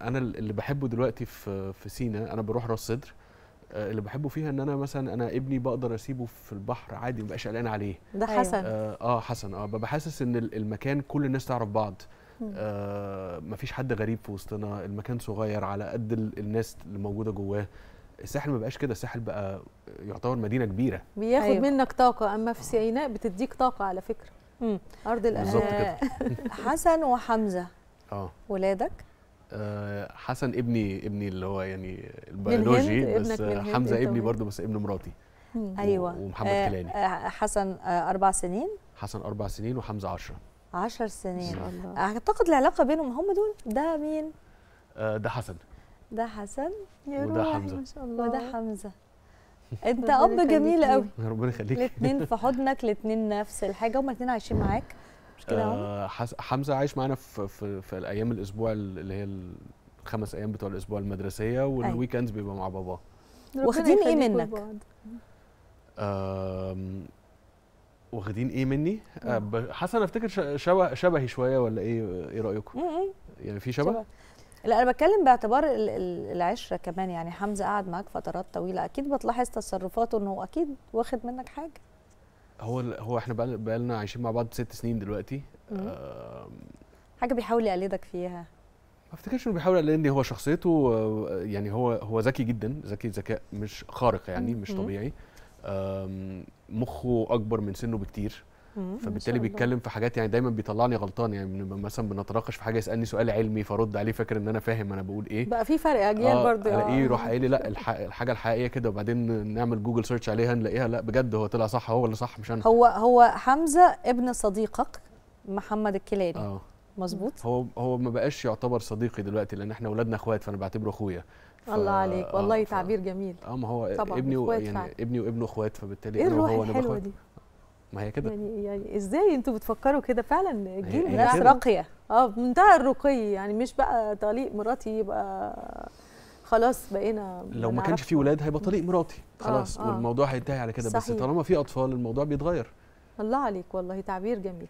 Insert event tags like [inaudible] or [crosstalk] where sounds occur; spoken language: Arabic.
انا اللي بحبه دلوقتي في في سينا انا بروح راس صدر آه، اللي بحبه فيها ان انا مثلا انا ابني بقدر اسيبه في البحر عادي بقاش قلقان عليه ده أيوه. حسن اه, آه حسن اه ببقى حاسس ان المكان كل الناس تعرف بعض آه مفيش حد غريب في وسطنا المكان صغير على قد الناس اللي موجوده جواه الساحل ما بقاش كده الساحل بقى يعتبر مدينه كبيره بياخد أيوة. منك طاقه اما في سيناء بتديك طاقه على فكره مم. ارض الاهل آه. [laughs] حسن وحمزه اه ولادك آه، حسن ابني ابني اللي هو يعني البيولوجي بس آه، حمزه ابني برضو بس ابن مراتي ايوه ومحمد آه، كلاني حسن اربع سنين حسن اربع سنين وحمزه 10 10 سنين الله. اعتقد العلاقه بينهم هم دول ده مين؟ ده حسن ده حسن يا وده حمزه ما شاء الله وده حمزه انت اب جميل قوي [laughs] ربنا يخليك الاثنين في حضنك الاثنين نفس الحاجه هما الاثنين عايشين معاك مش كده آه حمزه عايش معانا في, في في الايام الاسبوع اللي هي الخمس ايام بتوع الاسبوع المدرسيه أيوة. والويكندز بيبقى مع باباه واخدين ايه منك؟ آه واخدين ايه مني؟ آه حسن افتكر شبه شبهي شويه ولا ايه ايه رايكم؟ يعني في شبه. لا انا بتكلم باعتبار العشره كمان يعني حمزه قعد معاك فترات طويله اكيد بتلاحظ تصرفاته انه اكيد واخد منك حاجه هو هو احنا بقالنا عايشين مع بعض ست سنين دلوقتي حاجه بيحاول يقلدك فيها ما افتكرش انه بيحاول لان هو شخصيته يعني هو هو ذكي جدا ذكي ذكاء مش خارق يعني مش طبيعي مخه اكبر من سنه بكتير فبالتالي بيتكلم في حاجات يعني دايما بيطلعني غلطان يعني مثلا بنتناقش في حاجه يسالني سؤال علمي فرد عليه فاكر ان انا فاهم انا بقول ايه بقى في فرق اجيال آه برضه آه. ايه يروح قايل لي لا الحاجه الحقيقيه كده وبعدين نعمل جوجل سيرش عليها نلاقيها لا بجد هو طلع صح هو اللي صح مش انا هو هو حمزه ابن صديقك محمد الكيلاني آه. مظبوط هو هو ما بقاش يعتبر صديقي دلوقتي لان احنا اولادنا اخوات فانا بعتبره اخويا ف... الله عليك والله آه تعبير ف... جميل اه ما هو طبعًا ابني و... يعني فعلا. ابني وابنه اخوات فبالتالي ايه الروح الحلوه دي ما هي كده يعني يعني ازاي انتوا بتفكروا كده فعلا الجيل إيه بتاع راقيه اه بمنتهى الرقي يعني مش بقى طليق مراتي يبقى خلاص بقينا لو ما كانش في ولاد هيبقى طليق مراتي آه، خلاص آه آه والموضوع هينتهي على كده بس طالما في اطفال الموضوع بيتغير الله عليك والله تعبير جميل